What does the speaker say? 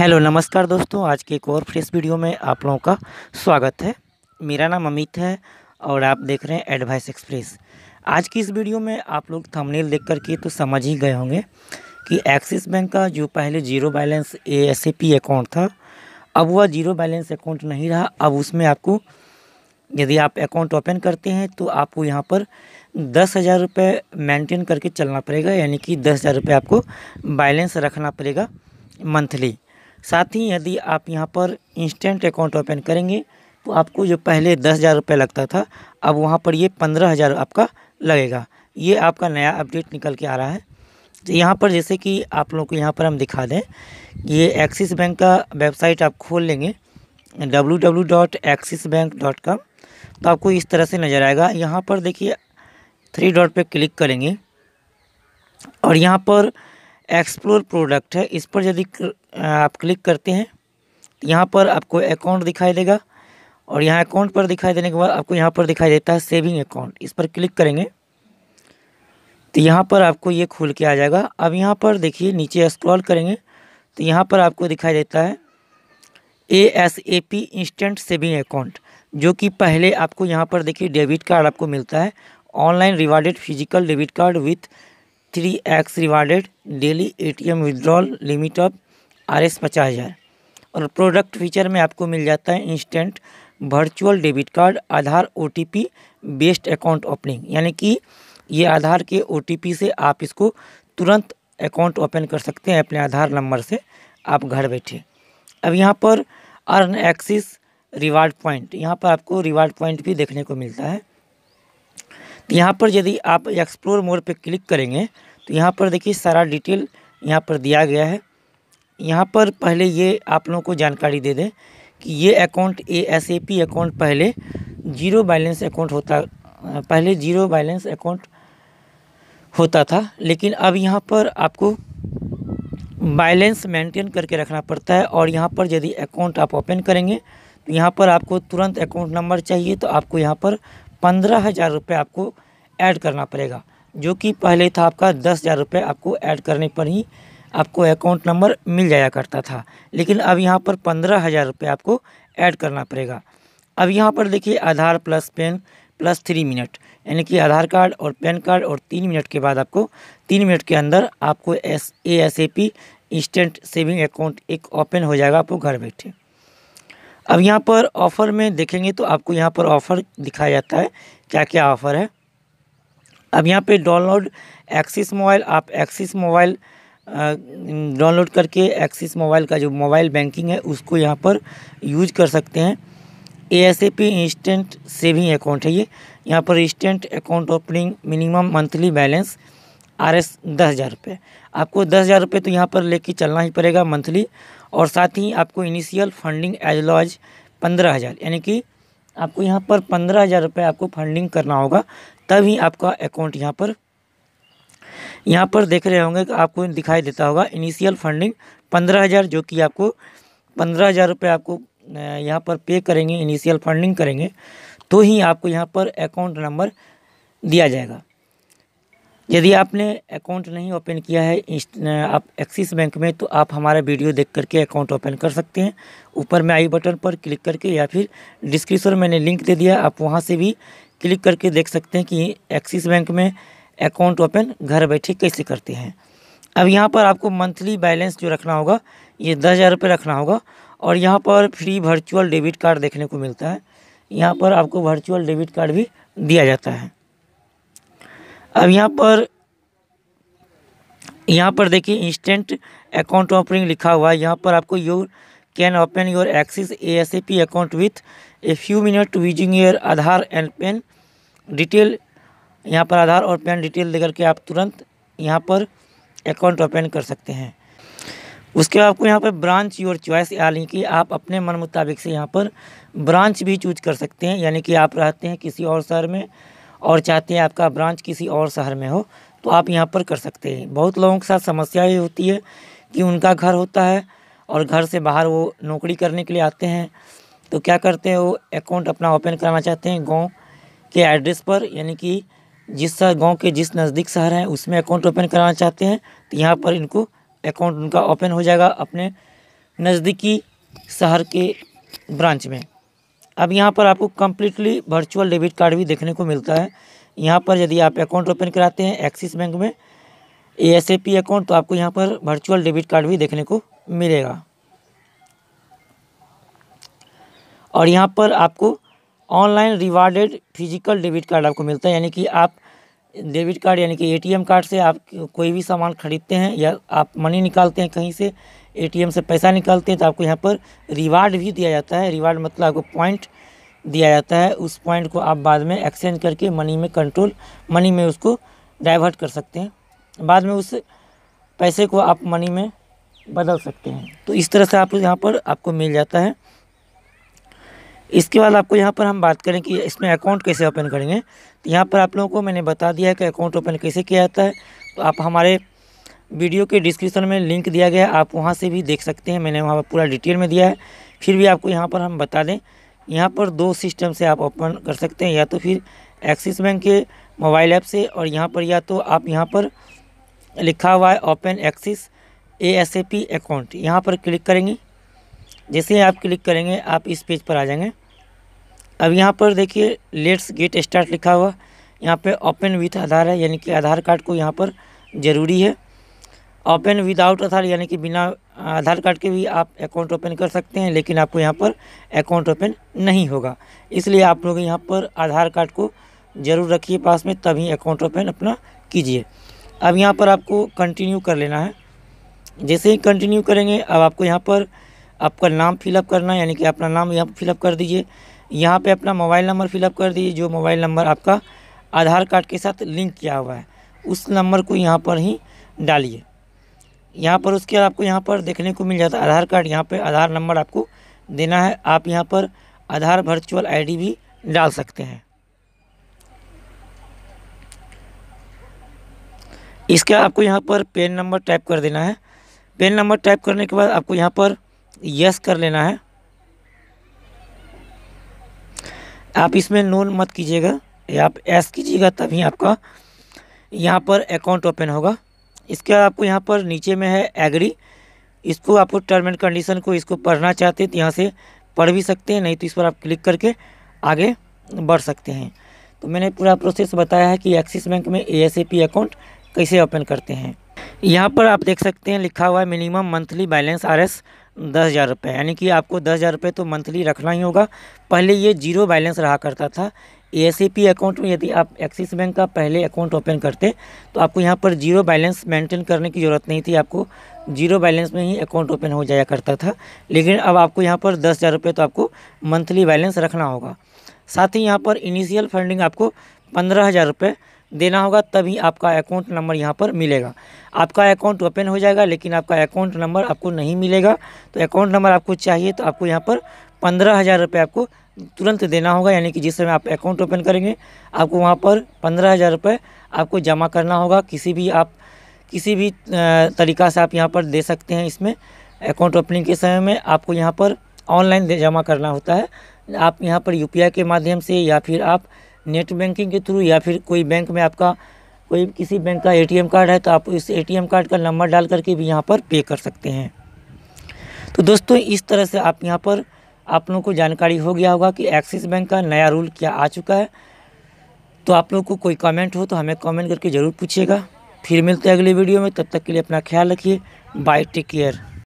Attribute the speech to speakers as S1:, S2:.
S1: hello नमस्कार दोस्तों आज के एक और फ्रेश वीडियो में आप लोगों का स्वागत है मेरा नाम अमित है और आप देख रहे हैं एडवाइस एक्सप्रेस आज की इस वीडियो में आप लोग थंबनेल देख कर के तो समझ ही गए होंगे कि एक्सिस बैंक का जो पहले zero balance A S account था अब वह जीरो बैलेंस अकाउंट नहीं रहा अब उसमें आपको यदि आप अकाउंट ओपन करते हैं तो आपको यहाँ पर दस हज़ार रुपये मैंटेन करके चलना पड़ेगा यानी कि दस हज़ार रुपये आपको बैलेंस रखना पड़ेगा मंथली साथ ही यदि आप यहाँ पर इंस्टेंट अकाउंट ओपन करेंगे तो आपको जो पहले दस हज़ार रुपये लगता था अब वहाँ पर ये पंद्रह हज़ार आपका लगेगा ये आपका नया अपडेट निकल के आ रहा है तो यहाँ पर जैसे कि आप लोगों को यहाँ पर हम दिखा दें ये एक्सिस बैंक का वेबसाइट आप खोल लेंगे W dot Axis Bank dot com तो आपको इस तरह से नज़र आएगा यहाँ पर देखिए थ्री डॉट पर क्लिक करेंगे और यहाँ पर एक्सप्लोर प्रोडक्ट है इस पर यदि आप क्लिक करते हैं यहाँ पर आपको अकाउंट दिखाई देगा और यहाँ अकाउंट पर दिखाई देने के बाद आपको यहाँ पर दिखाई देता है सेविंग अकाउंट इस पर क्लिक करेंगे तो यहाँ पर आपको ये खुल के आ जाएगा अब यहाँ पर देखिए नीचे स्क्रॉल करेंगे तो यहाँ पर आपको दिखाई देता है A S A P instant saving account जो कि पहले आपको यहाँ पर देखिए डेबिट कार्ड आपको मिलता है online rewarded physical debit card with three X rewarded daily ATM withdrawal limit of R S पचास हज़ार और प्रोडक्ट फीचर में आपको मिल जाता है instant virtual debit card Aadhaar O based account opening यानी कि ये आधार के ओ से आप इसको तुरंत अकाउंट ओपन कर सकते हैं अपने आधार नंबर से आप घर बैठे अब यहाँ पर अर्न एक्सिस रिवार्ड पॉइंट यहाँ पर आपको रिवार्ड पॉइंट भी देखने को मिलता है यहाँ पर यदि आप एक्सप्लोर मोड पे क्लिक करेंगे तो यहाँ पर देखिए सारा डिटेल यहाँ पर दिया गया है यहाँ पर पहले ये आप लोगों को जानकारी दे दें कि ये account A S A P account पहले जीरो बैलेंस अकाउंट होता पहले जीरो बैलेंस अकाउंट होता था लेकिन अब यहाँ पर आपको बैलेंस मेंटेन करके रखना पड़ता है और यहाँ पर यदि अकाउंट आप ओपन करेंगे तो यहाँ पर आपको तुरंत अकाउंट नंबर चाहिए तो आपको यहाँ पर पंद्रह हज़ार रुपये आपको ऐड करना पड़ेगा जो कि पहले था आपका दस हज़ार रुपये आपको ऐड करने पर ही आपको अकाउंट नंबर मिल जाया करता था लेकिन अब यहाँ पर पंद्रह हज़ार रुपये आपको ऐड करना पड़ेगा अब यहाँ पर देखिए Aadhaar plus PAN plus three minute यानी कि आधार कार्ड और पैन कार्ड और तीन मिनट के बाद आपको तीन मिनट के अंदर आपको S A S A P instant saving account एक ओपन हो जाएगा आपको घर बैठे अब यहाँ पर ऑफ़र में देखेंगे तो आपको यहाँ पर ऑफ़र दिखाया जाता है क्या क्या ऑफ़र है अब यहाँ पे डाउनलोड एक्सिस मोबाइल आप एक्सिस मोबाइल डाउनलोड करके एक्सिस मोबाइल का जो मोबाइल बैंकिंग है उसको यहाँ पर यूज कर सकते हैं A S A P instant saving account है ये यहाँ पर instant account opening minimum monthly balance R S दस हज़ार रुपये आपको दस हज़ार रुपये तो यहाँ पर लेके चलना ही पड़ेगा मंथली और साथ ही आपको इनिशियल फंडिंग एज लॉज पंद्रह हज़ार यानी कि आपको यहाँ पर पंद्रह हज़ार रुपये आपको फंडिंग करना होगा तभी आपका अकाउंट यहाँ पर यहाँ पर देख रहे होंगे कि आपको दिखाई देता होगा इनिशियल फंडिंग पंद्रह हज़ार जो कि आपको पंद्रह हज़ार रुपये आपको यहाँ पर पे करेंगे इनिशियल फंडिंग करेंगे तो ही आपको यहाँ पर अकाउंट नंबर दिया जाएगा यदि आपने अकाउंट नहीं ओपन किया है आप एक्सिस बैंक में तो आप हमारा वीडियो देख करके अकाउंट ओपन कर सकते हैं ऊपर में आई बटन पर क्लिक करके या फिर डिस्क्रिप्शन मैंने लिंक दे दिया आप वहाँ से भी क्लिक करके देख सकते हैं कि एक्सिस बैंक में अकाउंट ओपन घर बैठे कैसे करते हैं अब यहाँ पर आपको मंथली बैलेंस जो रखना होगा ये दस हज़ार रुपये रखना होगा और यहाँ पर फ्री वर्चुअल डेबिट कार्ड देखने को मिलता है यहाँ पर आपको वर्चुअल डेबिट कार्ड भी दिया जाता है अब यहाँ पर यहाँ पर देखिए इंस्टेंट अकाउंट ओपनिंग लिखा हुआ है यहाँ पर आपको your can Axis A S A P account with a few minute using your Aadhaar and pan detail यहाँ पर आधार और पेन डिटेल देकर के आप तुरंत यहाँ पर अकाउंट ओपन कर सकते हैं उसके बाद आपको यहाँ पर ब्रांच योर चॉइस यानी कि आप अपने मन मुताबिक से यहाँ पर ब्रांच भी चूज कर सकते हैं यानी कि आप रहते हैं किसी और शहर में और चाहते हैं आपका ब्रांच किसी और शहर में हो तो आप यहाँ पर कर सकते हैं बहुत लोगों के साथ समस्या ये होती है कि उनका घर होता है और घर से बाहर वो नौकरी करने के लिए आते हैं तो क्या करते हैं वो अकाउंट अपना ओपन कराना चाहते हैं गांव के एड्रेस पर यानी कि जिस गांव के जिस नज़दीक शहर है उसमें अकाउंट ओपन कराना चाहते हैं तो यहाँ पर इनको अकाउंट उनका ओपन हो जाएगा अपने नज़दीकी शहर के ब्रांच में अब यहाँ पर आपको कम्प्लीटली वर्चुअल डेबिट कार्ड भी देखने को मिलता है यहाँ पर यदि आप अकाउंट ओपन कराते हैं एक्सिस बैंक में ए अकाउंट तो आपको यहाँ पर वर्चुअल डेबिट कार्ड भी देखने को मिलेगा और यहाँ पर आपको online rewarded physical debit card आपको मिलता है यानी कि आप डेबिट कार्ड यानी कि एटीएम कार्ड से आप कोई भी सामान खरीदते हैं या आप मनी निकालते हैं कहीं से एटीएम से पैसा निकालते हैं तो आपको यहाँ पर रिवार्ड भी दिया जाता है रिवार्ड मतलब आपको पॉइंट दिया जाता है उस पॉइंट को आप बाद में एक्सचेंज करके मनी में कंट्रोल मनी में उसको डाइवर्ट कर सकते हैं बाद में उस पैसे को आप मनी में बदल सकते हैं तो इस तरह से आप यहाँ पर आपको मिल जाता है इसके बाद आपको यहाँ पर हम बात करें कि इसमें अकाउंट कैसे ओपन करेंगे तो यहाँ पर आप लोगों को मैंने बता दिया है कि अकाउंट ओपन कैसे किया जाता है तो आप हमारे वीडियो के डिस्क्रिप्शन में लिंक दिया गया है आप वहाँ से भी देख सकते हैं मैंने वहाँ पर पूरा डिटेल में दिया है फिर भी आपको यहाँ पर हम बता दें यहाँ पर दो सिस्टम से आप ओपन कर सकते हैं या तो फिर एक्सिस बैंक के मोबाइल ऐप से और यहाँ पर या तो आप यहाँ पर लिखा हुआ है open Axis A S A P account यहाँ पर क्लिक करेंगे जैसे आप क्लिक करेंगे आप इस पेज पर आ जाएंगे अब यहाँ पर देखिए लेट्स गेट स्टार्ट लिखा हुआ यहाँ पे ओपन विथ आधार है यानी कि आधार कार्ड को यहाँ पर ज़रूरी है ओपन विदाउट आधार यानी कि बिना आधार कार्ड के भी आप अकाउंट ओपन कर सकते हैं लेकिन आपको यहाँ पर अकाउंट ओपन नहीं होगा इसलिए आप लोग यहाँ पर आधार कार्ड को ज़रूर रखिए पास में तभी अकाउंट ओपन अपना कीजिए अब यहाँ पर आपको कंटिन्यू कर लेना है जैसे ही कंटिन्यू करेंगे अब आपको यहाँ पर आपका नाम फिलअप करना यानी कि अपना नाम यहाँ पर फिलअप कर दीजिए यहाँ पे अपना मोबाइल नंबर फिलअप कर दीजिए जो मोबाइल नंबर आपका आधार कार्ड के साथ लिंक किया हुआ है उस नंबर को यहाँ पर ही डालिए यहाँ पर उसके बाद आपको यहाँ पर देखने को मिल जाता है आधार कार्ड यहाँ पर आधार नंबर आपको देना है आप यहाँ पर आधार वर्चुअल आई भी डाल सकते हैं इसका आपको यहाँ पर पेन नंबर टाइप कर देना है पेन नंबर टाइप करने के बाद आपको यहाँ पर यस कर लेना है आप इसमें नोन मत कीजिएगा या आप एस कीजिएगा तभी आपका यहाँ पर अकाउंट ओपन होगा इसके बाद आपको यहाँ पर नीचे में है एग्री इसको आपको टर्म एंड कंडीशन को इसको पढ़ना चाहते हैं तो यहाँ से पढ़ भी सकते हैं नहीं तो इस पर आप क्लिक करके आगे बढ़ सकते हैं तो मैंने पूरा प्रोसेस बताया है कि एक्सिस बैंक में ए अकाउंट कैसे ओपन करते हैं यहाँ पर आप देख सकते हैं लिखा हुआ है minimum monthly balance R S दस हज़ार रुपये यानी कि आपको दस हज़ार रुपये तो मंथली रखना ही होगा पहले ये जीरो बैलेंस रहा करता था ए अकाउंट में यदि आप एक्सिस बैंक का पहले अकाउंट ओपन करते तो आपको यहाँ पर जीरो बैलेंस मेंटेन करने की ज़रूरत नहीं थी आपको जीरो बैलेंस में ही अकाउंट ओपन हो जाया करता था लेकिन अब आपको यहाँ पर दस हज़ार रुपये तो आपको मंथली बैलेंस रखना होगा साथ ही यहाँ पर इनिशियल फंडिंग आपको पंद्रह हज़ार रुपये देना होगा तभी आपका अकाउंट नंबर यहाँ पर मिलेगा आपका अकाउंट ओपन हो जाएगा लेकिन आपका अकाउंट नंबर आपको नहीं मिलेगा तो अकाउंट नंबर आपको चाहिए तो आपको यहाँ पर पंद्रह हज़ार रुपये आपको तुरंत देना होगा यानी कि जिस समय आप अकाउंट ओपन करेंगे आपको वहाँ पर पंद्रह हज़ार रुपये आपको जमा करना होगा किसी भी आप किसी भी तरीका से आप यहाँ पर दे सकते हैं इसमें अकाउंट ओपनिंग के समय में आपको यहाँ पर ऑनलाइन जमा करना होता है आप यहाँ पर यू के माध्यम से या फिर आप नेट बैंकिंग के थ्रू या फिर कोई बैंक में आपका कोई किसी बैंक का एटीएम कार्ड है तो आप इस एटीएम कार्ड का नंबर डाल करके भी यहाँ पर पे कर सकते हैं तो दोस्तों इस तरह से आप यहाँ पर आप लोगों को जानकारी हो गया होगा कि एक्सिस बैंक का नया रूल क्या आ चुका है तो आप लोग को कोई कमेंट हो तो हमें कमेंट करके ज़रूर पूछिएगा फिर मिलते हैं अगले वीडियो में तब तक के लिए अपना ख्याल रखिए बाय टेक केयर